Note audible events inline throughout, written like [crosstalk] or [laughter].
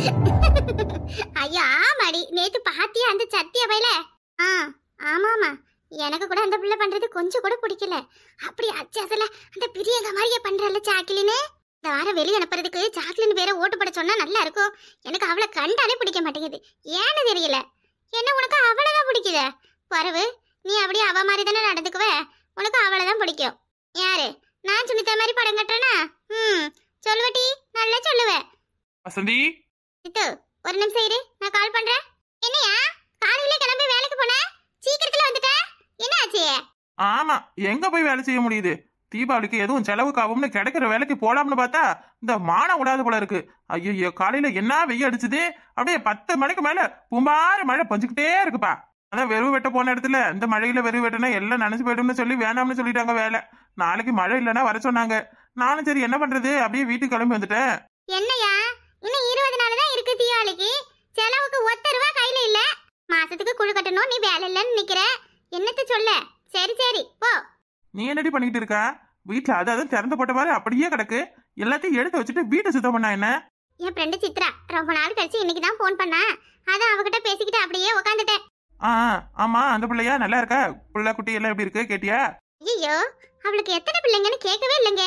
[laughs] ஐயா ஆமாடி நேத்து பாத்தியா அந்த சத்திய பையில ஆ ஆமாமா எனக்கு கூட அந்த பிள்ளை பண்றது கொஞ்சம் கூட பிடிக்கல அப்படி அச்சாசல அந்த பெரிய மாதிரியே பண்றல சாக்கிலினு இந்த வாரம் வெளியே அனுப்புறதுக்கு சாக்லின் பேரை ஓட்டு போட சொன்னா நல்லா இருக்கும் எனக்கு அவளை கண்டாலே பிடிக்க மாட்டேங்குது ஏன்னு தெரியல என்ன உனக்கு அவளைதான் பிடிக்குத பரவு நீ அப்படியே அவ மாதிரி தானே நடந்துக்குவ உனக்கு அவளைதான் பிடிக்கும் யாரு நான் சுனிதா மாதிரி படம் கட்டுறேனா ம் சொல்லுவட்டி நல்லா சொல்லுவேன் வசந்தி சித்து ஒரு நிமிஷம் இரு நான் கால் பண்றேன் என்னையா காலையில கிளம்பி வேலைக்கு போன சீக்கிரத்துல வந்துட்ட என்ன ஆச்சு ஆமா எங்க போய் வேலை செய்ய முடியுது தீபாவளிக்கு எதுவும் செலவுக்கு ஆகும்னு கிடைக்கிற வேலைக்கு போலாம்னு பார்த்தா இந்த மானம் விடாது போல இருக்கு ஐயோ காலையில என்ன வெய்ய அடிச்சுது அப்படியே பத்து மணிக்கு மேல புமாறு மழை பஞ்சுக்கிட்டே இருக்குப்பா அதான் வெறுவு வெட்ட போன இடத்துல இந்த மழையில வெறுவு வெட்டினா எல்லாம் நினைச்சு போயிடும்னு சொல்லி வேணாம்னு சொல்லிட்டாங்க வேலை நாளைக்கு மழை இல்லைன்னா வர சொன்னாங்க நானும் சரி என்ன பண்றது அப்படியே வீட்டுக்கு கிளம்பி வந்துட்டேன் என்னையா பெரியாளுக்கு செலவுக்கு ஒத்த ரூபா கையில இல்ல மாசத்துக்கு குழு கட்டணும் நீ வேலை இல்லைன்னு நிக்கிற என்னத்த சொல்ல சரி சரி போ நீ என்னடி பண்ணிட்டு இருக்க வீட்டுல அது திறந்து போட்ட மாதிரி அப்படியே கிடக்கு எல்லாத்தையும் எடுத்து வச்சுட்டு வீட்டை சுத்தம் பண்ணா என்ன என் ஃப்ரெண்டு சித்ரா ரொம்ப நாள் கழிச்சு இன்னைக்கு தான் போன் பண்ணா அதான் அவகிட்ட பேசிக்கிட்டு அப்படியே உட்காந்துட்டேன் ஆ ஆமா அந்த பிள்ளையா நல்லா இருக்கா புள்ள குட்டி எல்லாம் எப்படி இருக்கு கேட்டியா ஐயோ அவளுக்கு எத்தனை பிள்ளைங்கன்னு கேட்கவே இல்லைங்க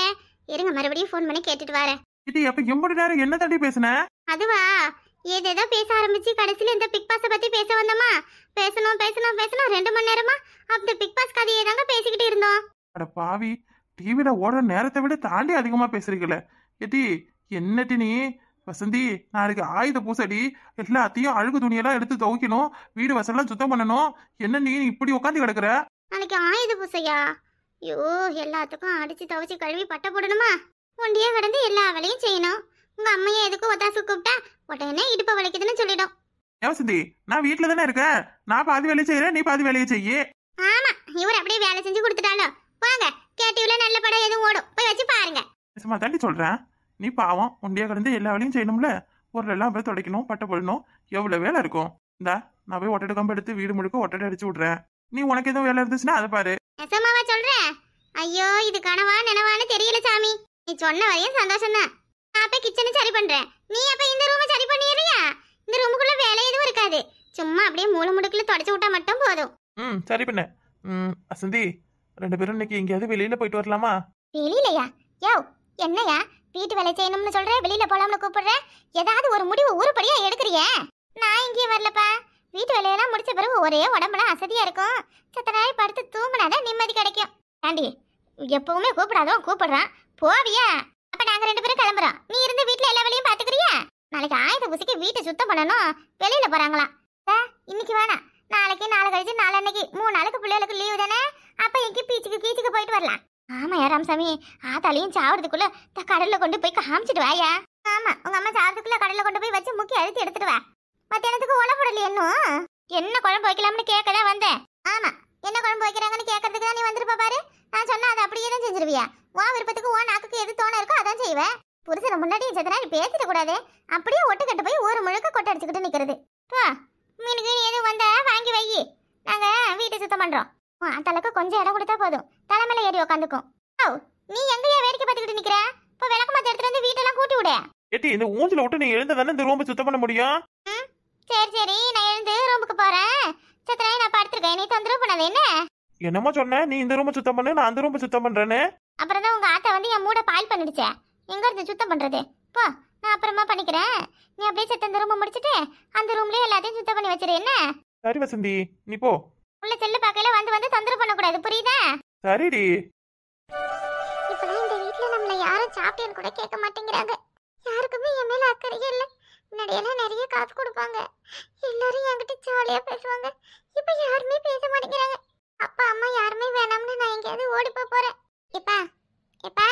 இருங்க மறுபடியும் ஃபோன் பண்ணி கேட்டுட்டு வரேன் இது எப்ப எம்பது நேரம் என்ன தட்டி பேசுன அதுவா ஏதேதோ பேச ஆரம்பிச்சு கடைசியில் இந்த பிக் பாஸை பற்றி பேச வந்தோமா பேசணும் பேசணும் பேசணும் ரெண்டு மணி நேரமா அந்த பிக் பாஸ் கதையை தாங்க பேசிக்கிட்டு இருந்தோம் அட பாவி டிவியில் ஓடுற நேரத்தை விட தாண்டி அதிகமா பேசுறீங்களே எட்டி என்னட்டி நீ வசந்தி நாளைக்கு ஆயுத பூசடி எல்லாத்தையும் அழுகு துணியெல்லாம் எடுத்து துவைக்கணும் வீடு வசலாம் சுத்தம் பண்ணணும் என்ன நீ இப்படி உட்காந்து கிடக்குற நாளைக்கு ஆயுத பூசையா ஐயோ எல்லாத்துக்கும் அடிச்சு துவைச்சு கழுவி பட்டை போடணுமா ஒண்டியே கிடந்து எல்லா வேலையும் செய்யணும் உங்க அம்மையை எதுக்கும் ஒத்தாசு கூப்பிட்டா உடனே இடுப்ப வலிக்குதுன்னு சொல்லிடும் ஏன் சிந்தி நான் வீட்ல தானே இருக்கேன் நான் பாதி வேலையை செய்யறேன் நீ பாதி வேலையை செய்யு ஆமா இவர் அப்படியே வேலை செஞ்சு கொடுத்துட்டாலும் வாங்க கேட்டிவ்ல நல்ல படம் எதுவும் ஓடும் போய் வச்சு பாருங்க சும்மா தாண்டி சொல்றேன் நீ பாவம் உண்டியா கடந்து எல்லா வேலையும் செய்யணும்ல பொருள் எல்லாம் போய் துடைக்கணும் பட்டை போடணும் எவ்வளவு வேலை இருக்கும் இந்தா நான் போய் ஒட்டடை கம்பு எடுத்து வீடு முழுக்க ஒட்டடை அடிச்சு விடுறேன் நீ உனக்கு எதுவும் வேலை இருந்துச்சுன்னா அதை பாரு நெசமாவா சொல்றேன் ஐயோ இது கனவா நினவான்னு தெரியல சாமி நீ சொன்ன வரையும் சந்தோஷம் தான் நான் போய் கிச்சனை சரி பண்றேன் நீ அப்ப இந்த ரூமை சரி பண்ணிடுறியா இந்த ரூமுக்குள்ள வேலை எதுவும் இருக்காது சும்மா அப்படியே மூளை முடுக்குல தொடச்சு விட்டா மட்டும் போதும் ம் சரி பண்ண ம் வசந்தி ரெண்டு பேரும் இன்னைக்கு எங்கேயாவது வெளியில போயிட்டு வரலாமா வெளியிலயா யோ என்னையா வீட்டு வேலை செய்யணும்னு சொல்ற வெளியில போலாம்னு கூப்பிடுற ஏதாவது ஒரு முடிவு ஊருப்படியா எடுக்கிறிய நான் இங்கேயும் வரலப்பா வீட்டு வேலையெல்லாம் முடிச்ச பிறகு ஒரே உடம்புல அசதியா இருக்கும் சத்த நாய் படுத்து தூங்கினாதான் நிம்மதி கிடைக்கும் ஆண்டி எப்பவுமே கூப்பிடாதோ கூப்பிடுறான் போவியா நாங்க ரெண்டு பேரும் கிளம்புறோம் நீ இருந்து வீட்ல எல்லா வேலையும் பாத்துக்கிறியா நாளைக்கு ஆயுத பூசைக்கு வீட்டை சுத்தம் பண்ணணும் வெளியில போறாங்களா இன்னைக்கு வேணாம் நாளைக்கு நாலு கழிச்சு நாலு அன்னைக்கு மூணு நாளுக்கு பிள்ளைகளுக்கு லீவு தானே அப்ப எங்க பீச்சுக்கு கீச்சுக்கு போயிட்டு வரலாம் ஆமா யா ராமசாமி ஆத்தாலையும் சாவறதுக்குள்ள த கடல்ல கொண்டு போய் காமிச்சிட்டு வாயா ஆமா உங்க அம்மா சாவறதுக்குள்ள கடல்ல கொண்டு போய் வச்சு முக்கிய அழுத்தி எடுத்துட்டு வா மத்தியானத்துக்கு உழப்படல இன்னும் என்ன குழம்பு வைக்கலாம்னு கேட்கதான் வந்தேன் ஆமா செய்விய உன் விருப்பத்துக்கு உன் நாக்குக்கு எது தோணை இருக்கோ அதான் செய்வேன் புருஷனை முன்னாடி செத்த நேரம் பேசிட கூடாது அப்படியே ஒட்டுக்கட்டு போய் ஒரு முழுக்க கொட்டை அடிச்சுக்கிட்டு நிக்கிறது மீனுக்கு நீ எதுவும் வந்த வாங்கி வை நாங்க வீட்டை சுத்தம் பண்றோம் அந்த அளவுக்கு கொஞ்சம் இடம் கொடுத்தா போதும் தலைமையில ஏறி உட்காந்துக்கும் ஓ நீ எங்கயா வேடிக்கை பார்த்துக்கிட்டு நிக்கிற இப்போ விளக்கு மத்த எடுத்துட்டு வந்து வீட்டெல்லாம் கூட்டி விட ஏட்டி இந்த ஊஞ்சல விட்டு நீ எழுந்து தானே இந்த ரூம் சுத்தம் பண்ண முடியும் சரி சரி நான் எழுந்து ரூமுக்கு போறேன் சத்திராய் நான் படுத்திருக்கேன் நீ தொந்தரவு பண்ணது என்ன என்னமோ சொன்ன நீ இந்த ரூம் சுத்தம் பண்ணு நான் அந்த ரூம் சுத்தம் பண்றேன்னு அப்புறம் தான் உங்கள் ஆத்தா வந்து என் மூடை பாயில் பண்ணிடுச்சே எங்கே இருந்து சுத்தம் பண்ணுறது போ நான் அப்புறமா பண்ணிக்கிறேன் நீ அப்படியே செத்த அந்த ரூமை முடிச்சுட்டு அந்த ரூம்லேயே எல்லாத்தையும் சுத்தம் பண்ணி வச்சிரு என்ன சரி வசந்தி நீ போ உள்ள செல்லு பார்க்கையில வந்து வந்து தொந்தரவு பண்ணக்கூடாது புரியுதா சரிடி இப்போ இந்த வீட்ல நம்மள யாரும் சாப்பிட்டேன்னு கூட கேட்க மாட்டேங்கிறாங்க யாருக்குமே என் மேல அக்கறையே இல்லை முன்னாடியெல்லாம் நிறைய காசு கொடுப்பாங்க எல்லாரும் என்கிட்ட ஜாலியா பேசுவாங்க இப்ப யாருமே பேச மாட்டேங்கிறாங்க அப்பா அம்மா யாருமே வேணாம்னு நான் எங்கேயாவது ஓடி போறேன் எப்பா எப்பா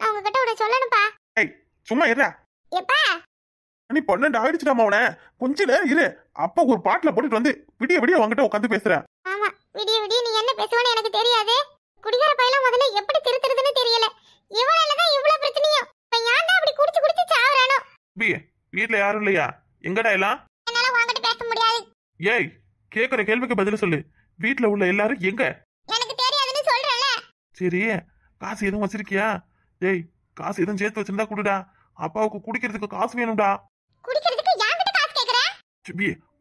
நான் உங்ககிட்ட உன சொல்லணும்ப்பா ஏய் சும்மா இருடா எப்பா நீ பன்னெண்டு ஆயிடுச்சுடாமா உன கொஞ்ச நேரம் இரு அப்பா ஒரு பாட்டுல போட்டுட்டு வந்து விடிய விடிய உங்ககிட்ட உட்காந்து பேசுறேன் ஆமா விடிய விடிய நீ என்ன பேசுவனு எனக்கு தெரியாது குடிகார பையில முதல்ல எப்படி திருத்துறதுன்னு தெரியல இவனால தான் இவ்வளவு பிரச்சனையும் அவன் ஏன் அப்படி குடிச்சு குடிச்சு சாவறானோ பி வீட்ல யாரும் இல்லையா எங்கடா எல்லாம் என்னால வாங்கிட்டு பேச முடியாது ஏய் கேக்குற கேள்விக்கு பதில் சொல்லு வீட்ல உள்ள எல்லாரும் எங்க எனக்கு தெரியாதுன்னு சொல்றல சரி காசு எதுவும் வச்சிருக்கியா டேய் காசு எதுவும் சேர்த்து வச்சிருந்தா குடுடா அப்பாவுக்கு குடிக்கிறதுக்கு காசு வேணும்டா குடிக்கிறதுக்கு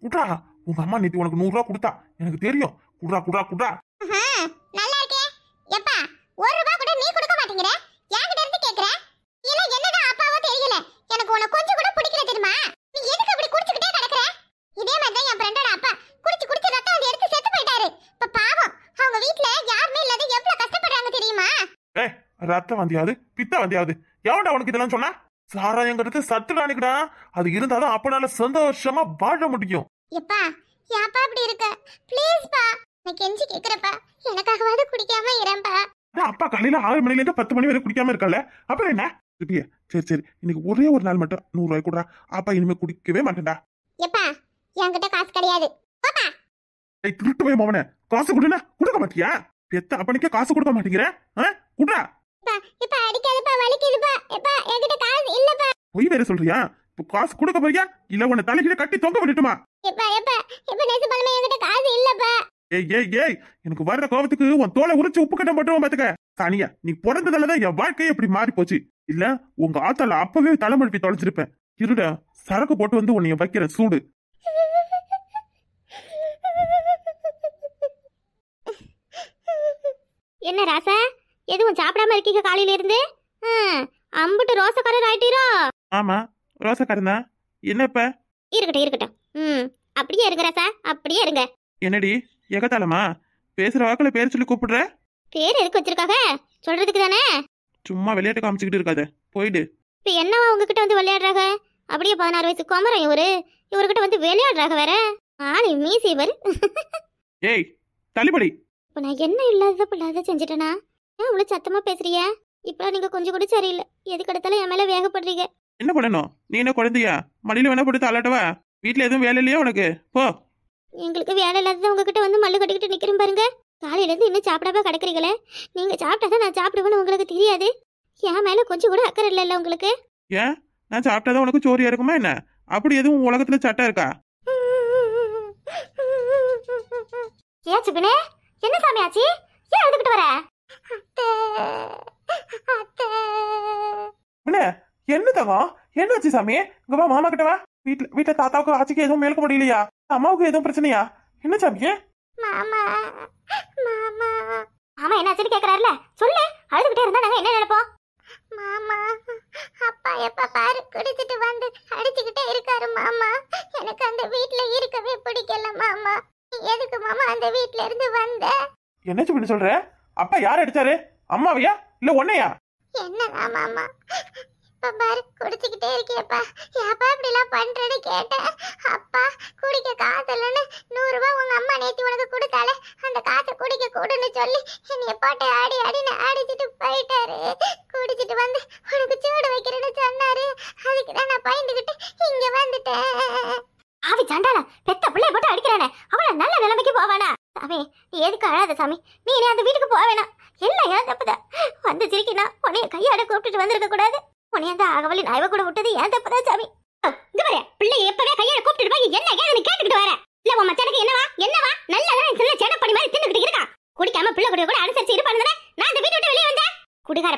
உங்க அம்மா நேற்று உனக்கு ரூபா கொடுத்தா எனக்கு தெரியும் குடுறா குடுறா குடுறா ரத்த வந்தியாது பித்த வந்தியாது எவன்டா உனக்கு இதெல்லாம் சொன்னா சாராயங்கிறது சத்து தானிக்கடா அது இருந்தாதான் அப்பனால சந்தோஷமா வாழ முடியும் எப்பா ஏப்பா இப்படி இருக்க ப்ளீஸ் பா நான் கெஞ்சி கேக்குறப்பா எனக்காகவாவது குடிக்காம இறம்பா அப்பா காலையில ஆறு மணில இருந்து பத்து மணி வரை குடிக்காம இருக்கல அப்புறம் என்ன சரி சரி இன்னைக்கு ஒரே ஒரு நாள் மட்டும் நூறு ரூபாய் கொடுறா அப்பா இனிமே குடிக்கவே மாட்டேன்டா எப்பா என்கிட்ட காசு கிடையாது திருட்டு போய் மவனே காசு கொடுனா கொடுக்க மாட்டியா பெத்த அப்பனுக்கே காசு கொடுக்க மாட்டேங்கிற குடுறா எப்பா எப்பா அடிக்காதப்பா வலிக்குதுப்பா எப்பா என்கிட்ட காசு இல்லப்பா பொய் வேற சொல்றியா இப்போ காசு கொடுக்க போறியா இல்ல உன்னை தலைகீழ கட்டி தொங்க விட்டுட்டுமா எப்பா எப்பா எப்பா நேசு பலமே என்கிட்ட காசு இல்லப்பா ஏய் ஏய் ஏய் எனக்கு வர்ற கோபத்துக்கு உன் தோலை உரிச்சு உப்பு கட்ட மட்டும் பாத்துக்க தனியா நீ பிறந்ததாலதான் என் வாழ்க்கையே இப்படி மாறி போச்சு இல்ல உங்க ஆத்தால அப்பவே தலைமழுப்பி தொலைச்சிருப்பேன் இருடா சரக்கு போட்டு வந்து உன்னைய வைக்கிற சூடு என்ன ராசா எதுவும் சாப்பிடாம இருக்கீங்க காலையில இருந்து அம்புட்டு ரோசக்காரர் ஆயிட்டீரோ ஆமா ரோசக்காரன் தான் என்ன இருக்கட்டும் இருக்கட்டும் ம் அப்படியே இருங்க ரசா அப்படியே இருங்க என்னடி எகத்தாளமா பேசுற வாக்குல பேர் சொல்லி கூப்பிடுற பேர் எதுக்கு வச்சிருக்காங்க சொல்றதுக்கு தானே சும்மா விளையாட்டு காமிச்சுக்கிட்டு இருக்காத போயிடு இப்ப என்னவா உங்ககிட்ட வந்து விளையாடுறாங்க அப்படியே பதினாறு வயசு குமரம் இவரு இவர்கிட்ட வந்து விளையாடுறாங்க வேற ஆளி மீசி இவர் ஏய் தள்ளிபடி இப்போ நான் என்ன இல்லாத பிள்ளாத செஞ்சிட்டேனா ஏன் இவ்வளோ சத்தமா பேசுறீங்க இப்போ நீங்க கொஞ்சம் கூட சரியில்லை எதுக்கு கிடைத்தாலும் என் மேல வேகப்படுறீங்க என்ன பண்ணணும் நீ என்ன குழந்தையா மடியில வேணா போட்டு அலட்டவா வீட்ல எதுவும் வேலை இல்லையா உனக்கு போ எங்களுக்கு வேலை இல்லாதது உங்ககிட்ட வந்து மல்லு கட்டிக்கிட்டு நிக்கிறேன் பாருங்க காலையில இருந்து இன்னும் சாப்பிடாம கிடைக்கிறீங்களே நீங்க சாப்பிட்டாதான் நான் சாப்பிடுவேன்னு உங்களுக்கு தெரியாது என் மேல கொஞ்சம் கூட அக்கறை இல்ல உங்களுக்கு ஏன் நான் சாப்பிட்டாதான் உனக்கு சோரியா இருக்குமா என்ன அப்படி எதுவும் உலகத்துல சட்டை இருக்கா ஏச்சு சுப்பினே என்ன சாமியாச்சி ஏன் எழுதுகிட்டு வர அண்ணே என்னதவா என்னாச்சு சாமி இங்க வா மாமா கிட்ட வா வீட்ல வீட்ல தாத்தாவுக்கு ஆச்சுக்கு எதுவும் மேலுக்க முடியலையா அம்மாவுக்கு எதுவும் பிரச்சனையா என்ன சாமியே மாமா மாமா மாமா என்னாச்சுன்னு கேக்குறாருல சொல்லு அழுதுகிட்டே இருந்தா நாங்க என்ன நினைப்போம் மாமா அப்பா எப்ப பாரு குடிச்சிட்டு வந்து அடிச்சுக்கிட்டே இருக்காரு மாமா எனக்கு அந்த வீட்ல இருக்கவே பிடிக்கல மாமா எதுக்கு மாமா அந்த வீட்ல இருந்து வந்த என்ன சொல்லி சொல்ற அப்பா யார் அடிச்சாரு அம்மாவையா இல்ல உன்னையா என்னடா மாமா இப்ப பாரு குடிச்சுக்கிட்டே இருக்கியப்பா ஏப்பா இப்படி எல்லாம் பண்றேன்னு கேட்டேன் அப்பா குடிக்க காசு இல்லைன்னு நூறு ரூபாய் உங்க அம்மா நேத்தி உனக்கு கொடுத்தாலே அந்த காசை குடிக்க கூடுன்னு சொல்லி என்னைய போட்டு ஆடி ஆடின்னு அடிச்சுட்டு போயிட்டாரு குடிச்சிட்டு வந்து உனக்கு சூடு வைக்கிறேன்னு சொன்னாரு அதுக்கு தான் நான் பயந்துகிட்டு இங்க வந்துட்டேன் ஆவி சண்டாளா பெத்த பிள்ளைய போட்டு அடிக்கிறானே அவளை நல்ல நிலைமைக்கு போவானா சாமி எதுக்கு அழாத சாமி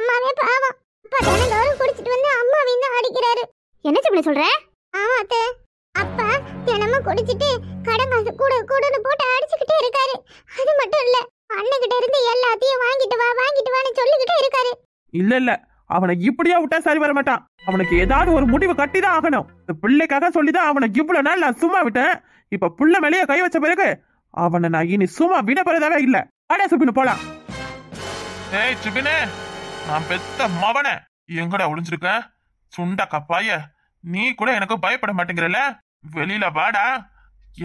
அம்மாவே பாவம் அப்பா தானே கௌரவம் குடிச்சிட்டு வந்து அம்மா தான் அடிக்கிறாரு என்ன சிப்பிள சொல்ற ஆமா அத்தை அப்பா தினமும் குடிச்சிட்டு கடன் காசு கூட கூடன்னு போட்டு அடிச்சுக்கிட்டே இருக்காரு அது மட்டும் இல்ல அண்ணகிட்ட இருந்து எல்லாத்தையும் வாங்கிட்டு வா வாங்கிட்டு வான்னு சொல்லிக்கிட்டே இருக்காரு இல்ல இல்ல அவனை இப்படியா விட்டா சரி வர மாட்டான் அவனுக்கு ஏதாவது ஒரு முடிவு கட்டி தான் ஆகணும் இந்த பிள்ளைக்காக சொல்லிதான் அவனை இவ்வளவு நாள் நான் சும்மா விட்டேன் இப்ப புள்ள மேலேயே கை வச்ச பிறகு அவனை நான் இனி சும்மா விட போறதாவே இல்ல அடே சுப்பின்னு போலாம் ஏய் சுப்பினே நான் பெத்த மவன எங்கடா ஒளிஞ்சிருக்க சுண்ட கப்பாய நீ கூட எனக்கு பயப்பட மாட்டேங்கிறல வெளியில வாடா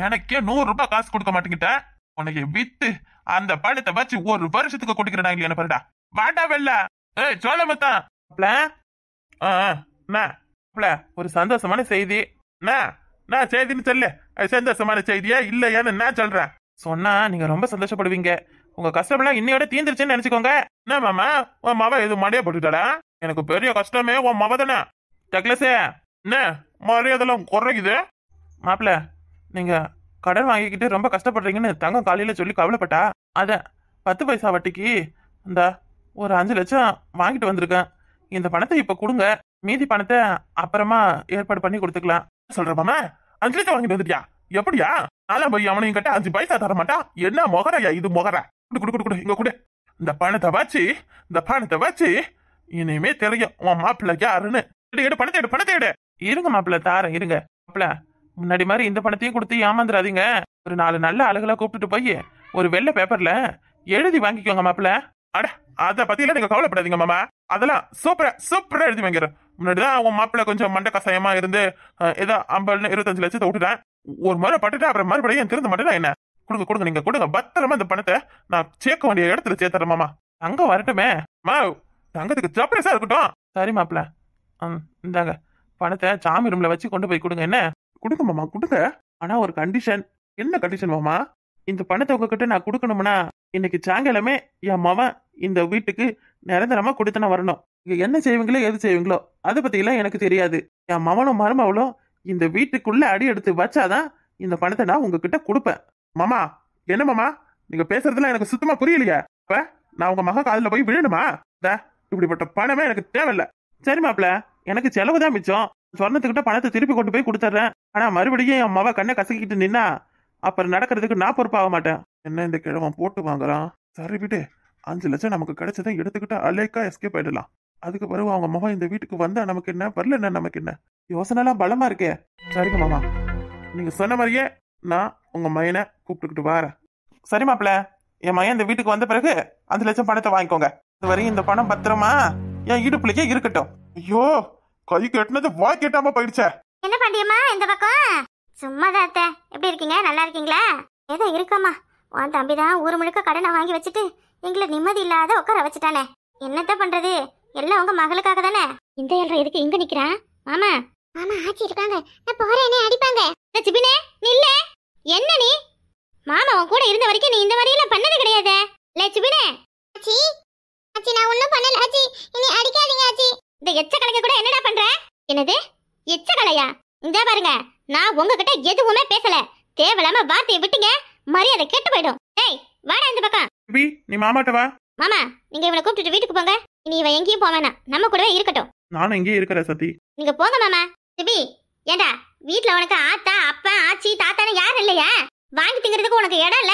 எனக்கே நூறு ரூபாய் காசு கொடுக்க மாட்டேங்கிட்ட உனக்கு வித்து அந்த படத்தை வச்சு ஒரு வருஷத்துக்கு கொடுக்கிறாங்க இல்லையா பாருடா வாடா வெள்ள ஏய் சோழ மத்தான் ஒரு சந்தோஷமான செய்தி நான் செய்தின்னு சொல்லு சந்தோஷமான செய்தியா இல்லையான்னு நான் சொல்றேன் சொன்னா நீங்க ரொம்ப சந்தோஷப்படுவீங்க உங்க கஷ்டம்லாம் இன்னையோட தீந்துருச்சுன்னு நினைச்சுக்கோங்க என்ன மாமா உன் மவ இது மண்டையை போட்டுட்டாடா எனக்கு பெரிய கஷ்டமே உன் மவ தானே டக்லஸே என்ன மரியாதைலாம் குறைக்குது மாப்பிள்ள நீங்க கடன் வாங்கிக்கிட்டு ரொம்ப கஷ்டப்படுறீங்கன்னு தங்கம் காலையில சொல்லி கவலைப்பட்டா அத பத்து பைசா வட்டிக்கு இந்த ஒரு அஞ்சு லட்சம் வாங்கிட்டு வந்திருக்கேன் இந்த பணத்தை இப்ப கொடுங்க மீதி பணத்தை அப்புறமா ஏற்பாடு பண்ணி கொடுத்துக்கலாம் சொல்றப்பாமா அஞ்சு லட்சம் வாங்கிட்டு வந்துட்டியா எப்படியா அதான் போய் அவனையும் கட்ட அஞ்சு பைசா தர மாட்டான் என்ன மொகரையா இது மொகர குடு குடு குடு இங்க குடு இந்த பணத்தை வச்சு இந்த பணத்தை வச்சு இனிமே தெரியும் உன் மாப்பிள்ள யாருன்னு எடு எடு பணத்தை எடு பணத்தை எடு இருங்க மாப்பிள்ள தாரேன் இருங்க மாப்பிள்ள முன்னாடி மாதிரி இந்த பணத்தையும் கொடுத்து ஏமாந்துடாதீங்க ஒரு நாலு நல்ல அழகுல கூப்பிட்டுட்டு போய் ஒரு வெள்ளை பேப்பர்ல எழுதி வாங்கிக்கோங்க மாப்பிள்ள அட அதை பத்திலாம் நீங்க கவலைப்படாதீங்க மாமா அதெல்லாம் சூப்பரா சூப்பரா எழுதி வாங்கிடுறேன் முன்னாடிதான் உன் மாப்பிள்ள கொஞ்சம் மண்ட கசாயமா இருந்து ஏதோ ஐம்பதுன்னு இருபத்தஞ்சு லட்சத்தை விட்டுறேன் ஒரு முறை பட்டுட்டா அப்புறம் மறுபடியும் என் திறந்த என்ன கொடுங்க கொடுங்க நீங்க கொடுங்க பத்திரமா இந்த பணத்தை நான் சேர்க்க வேண்டிய இடத்துல சேர்த்துறேன் மாமா தங்க வரட்டுமே மா தங்கத்துக்கு சர்ப்ரைஸா இருக்கட்டும் சரி மாப்பிள இந்தாங்க பணத்தை சாமி ரூம்ல வச்சு கொண்டு போய் கொடுங்க என்ன கொடுங்க மாமா கொடுங்க ஆனா ஒரு கண்டிஷன் என்ன கண்டிஷன் மாமா இந்த பணத்தை உங்ககிட்ட நான் கொடுக்கணும்னா இன்னைக்கு சாயங்காலமே என் மவன் இந்த வீட்டுக்கு நிரந்தரமா கொடுத்தனா வரணும் இங்க என்ன செய்வீங்களோ எது செய்வீங்களோ அதை பத்தி எல்லாம் எனக்கு தெரியாது என் மவனும் மருமவளும் இந்த வீட்டுக்குள்ள அடி எடுத்து வச்சாதான் இந்த பணத்தை நான் உங்ககிட்ட கொடுப்பேன் மாமா என்ன மாமா நீங்க பேசுறதுல எனக்கு சுத்தமா புரியலையா இப்ப நான் உங்க மக காதல போய் விழணுமா இப்படிப்பட்ட பணமே எனக்கு தேவையில்ல சரி மாப்பிள்ள எனக்கு செலவு தான் மிச்சம் சொன்னத்துக்கிட்ட பணத்தை திருப்பி கொண்டு போய் கொடுத்துட்றேன் ஆனா மறுபடியும் என் மவ கண்ணை கசக்கிட்டு நின்னா அப்புறம் நடக்கிறதுக்கு நான் பொறுப்பாக மாட்டேன் என்ன இந்த கிழவன் போட்டு வாங்குறான் சரி விட்டு அஞ்சு லட்சம் நமக்கு கிடைச்சதை எடுத்துக்கிட்டு அலேக்கா எஸ்கேப் ஆயிடலாம் அதுக்கு பிறகு அவங்க மகன் இந்த வீட்டுக்கு வந்தா நமக்கு என்ன வரல என்ன நமக்கு என்ன யோசனைலாம் பலமா இருக்கே சரிங்க மாமா நீங்க சொன்ன மாதிரியே நான் உங்க மையனை கூப்பிட்டுக்கிட்டு வரேன் சரி மாப்பிள்ள என் மையன் இந்த வீட்டுக்கு வந்த பிறகு அஞ்சு லட்சம் பணத்தை வாங்கிக்கோங்க இது வரையும் இந்த பணம் பத்திரமா என் இடுப்புலயே இருக்கட்டும் ஐயோ கை கட்டினது வாய் கெட்டாம போயிடுச்ச என்ன பண்ணியம்மா இந்த பக்கம் சும்மா தான் எப்படி இருக்கீங்க நல்லா இருக்கீங்களா ஏதோ இருக்கம்மா உன் தம்பி தான் ஊர் முழுக்க கடனை வாங்கி வச்சுட்டு எங்களை நிம்மதி இல்லாத உட்கார வச்சுட்டானே என்னத்த பண்றது எல்லாம் உங்க மகளுக்காக தானே இந்த எல்லாம் எதுக்கு இங்க நிக்கிறான் மாமா மாமா ஆச்சி இருக்காங்க நான் போறேனே அடிப்பாங்க சிபினே நில்ல என்ன நீ மாமா உன் கூட இருந்த வரைக்கும் நீ இந்த மாதிரி எல்லாம் பண்ணது கிடையாது சிபினே ஆச்சி ஆச்சி நான் ஒண்ணும் பண்ணல ஆச்சி இனி அடிக்காதீங்க ஆச்சி இந்த எச்ச கலைக்க கூட என்னடா பண்ற என்னது எச்ச கலையா இந்த பாருங்க நான் உங்ககிட்ட எதுவுமே பேசல தேவையில்லாம வார்த்தையை விட்டுங்க மரியாதை கெட்டு போயிடும் டேய் வாடா இந்த பக்கம் சிபி நீ மாமாட்ட வா மாமா நீங்க இவனை கூப்பிட்டு வீட்டுக்கு போங்க இனி இவன் எங்கேயும் போவேனா நம்ம கூடவே இருக்கட்டும் நானும் இங்கேயே இருக்கிறேன் சத்தி நீங்க போங்க மாமா சிபி ஏண்டா வீட்ல உனக்கு ஆத்தா அப்பா ஆச்சி தாத்தான்னு யாரும் இல்லையா வாங்கி திங்கிறதுக்கு உனக்கு இடம் இல்ல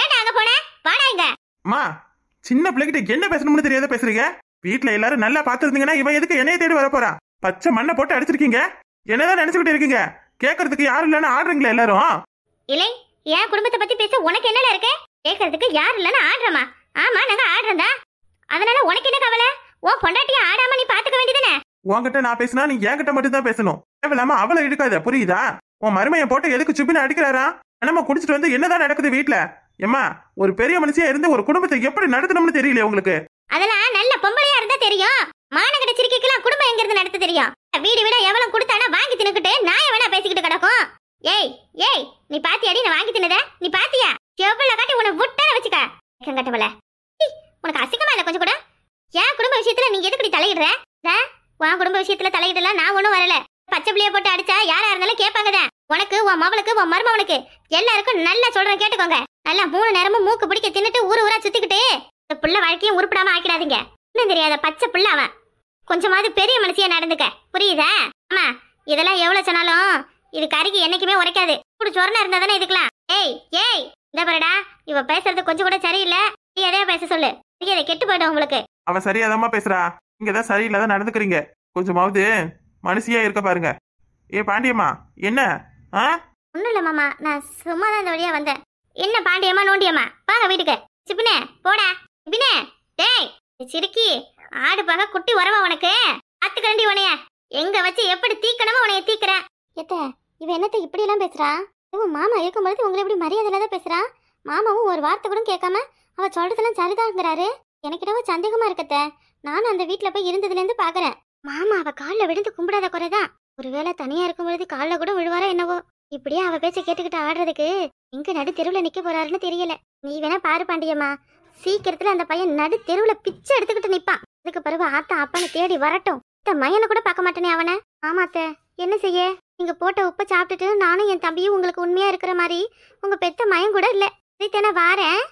ஏண்டா அங்க போன வாடா இங்க அம்மா சின்ன பிள்ளைகிட்ட என்ன பேசணும்னு தெரியாத பேசுறீங்க வீட்ல எல்லாரும் நல்லா பாத்துருந்தீங்கன்னா இவன் எதுக்கு என்னைய தேடி வர போறான் பச்சை மண்ணை போட்டு அடிச்சிருக்கீங்க என்னதான் நினைச்சுக்கிட்டு இருக்கீங்க கேக்குறதுக்கு யாரும் இல்லன்னு ஆடுறீங்களா எல்லாரும் இல்லை என் குடும்பத்தை பத்தி பேச உனக்கு என்னல இருக்கு கேக்குறதுக்கு யாரும் இல்லன்னு ஆடுறமா ஆமா நாங்க ஆடுறதா அதனால உனக்கு என்ன கவலை உன் பொண்டாட்டிய ஆடாம நீ பாத்துக்க வேண்டியதானே உன்கிட்ட நான் பேசினா நீ என்கிட்ட மட்டும் தான் பேசணும் தேவையில்லாம அவளை இழுக்காத புரியுதா உன் மருமையை போட்டு எதுக்கு சுப்பின்னு அடிக்கிறாரா நம்ம குடிச்சிட்டு வந்து என்னதான் நடக்குது வீட்டுல ஏமா ஒரு பெரிய மனுஷியா இருந்து ஒரு குடும்பத்தை எப்படி நடத்தணும்னு தெரியல உங்களுக்கு அதெல்லாம் நல்ல பொம்பளையா இருந்தா தெரியும் மானகட சிரிக்கைக்கெல்லாம் குடும்பம் எங்க இருந்து நடத்த தெரியும் வீடு வீட எவ்வளவு கொடுத்தானா வாங்கி தின்னுக்கிட்டு நான் வேணா பேசிக்கிட்டு கிடக்கும் ஏய் ஏய் நீ பாத்தியாடி நான் வாங்கி தின்னத நீ பாத்தியா எவ்வளவு காட்டி உன விட்டா வச்சுக்க கட்டவல உனக்கு அசிங்கமா இல்ல கொஞ்சம் கூட ஏன் குடும்ப விஷயத்துல நீ எதுக்கு தலையிடுற உன் குடும்ப விஷயத்துல தலையிடலாம் நான் ஒண்ணும் வரல பச்சை பிள்ளைய போட்டு அடிச்சா யாரா இருந்தாலும் கேட்பாங்க உனக்கு உன் மவளுக்கு உன் மருமவனுக்கு எல்லாருக்கும் நல்லா சொல்றேன் கேட்டுக்கோங்க நல்லா மூணு நேரமும் மூக்கு பிடிக்க தின்னுட்டு ஊர் ஊரா சுத்திக்கிட்டே இந்த புள்ள வாழ்க்கையும் உருப்பிடாம ஆக்கிடாதீங்க இன்னும் தெரியாத பச்சை புள்ள அவன் கொஞ்சமாவது பெரிய மனுஷியா நடந்துக்க புரியுதா ஆமா இதெல்லாம் எவ்வளவு சொன்னாலும் இது கருகி என்னைக்குமே உரைக்காது இப்படி சொரணா இருந்தா தானே இதுக்கலாம் ஏய் ஏய் இந்த பாருடா இவ பேசுறது கொஞ்சம் கூட சரியில்லை நீ எதையா பேச சொல்லு இதை கெட்டு போயிடும் உங்களுக்கு அவ சரியாதாமா பேசுறா இங்க தான் சரியில்லாத நடந்துக்கிறீங்க கொஞ்சமாவது மனுஷியா இருக்க பாருங்க ஏ பாண்டியம்மா என்ன ஆ ஒன்றும் இல்ல மாமா நான் சும்மா தான் இந்த வழியா வந்தேன் என்ன பாண்டியம்மா நோண்டியம்மா வாங்க வீட்டுக்கு சிப்பினே போடா சிப்பினே டேய் சிறுக்கி ஆடு பாக குட்டி உரமா உனக்கு அத்து கரண்டி உனைய எங்க வச்சு எப்படி தீக்கணுமோ உனைய தீக்கிறேன் எத்த இவ என்னத்த இப்படி எல்லாம் பேசுறா இவன் மாமா இருக்கும்போது உங்களை எப்படி மரியாதை இல்லாத பேசுறான் மாமாவும் ஒரு வார்த்தை கூட கேட்காம அவ சொல்றதெல்லாம் சரிதாங்கிறாரு எனக்கு ரொம்ப சந்தேகமா இருக்கத்த நானும் அந்த வீட்ல போய் இருந்ததுலேருந்து பாக்குறேன் மாமா அவ கால விழுந்து கும்பிடாத குறைதா ஒருவேளை தனியா இருக்கும் பொழுது காலில் கூட விழுவாரா என்னவோ இப்படியே அவ பேச்ச கேட்டுக்கிட்டு ஆடுறதுக்கு இங்க நடு தெருவுல நிக்க போறாருன்னு தெரியல நீ வேணா பாரு பாண்டியம்மா சீக்கிரத்துல அந்த பையன் நடு தெருவுல பிச்சை எடுத்துக்கிட்டு நிப்பான் அதுக்கு பிறகு ஆத்தா அப்பனை தேடி வரட்டும் இந்த மையனை கூட பார்க்க மாட்டேனே அவனை ஆமாத்த என்ன செய்ய நீங்க போட்ட உப்பை சாப்பிட்டுட்டு நானும் என் தம்பியும் உங்களுக்கு உண்மையா இருக்கிற மாதிரி உங்க பெத்த மயம் கூட இல்ல இதுதானே வாரேன்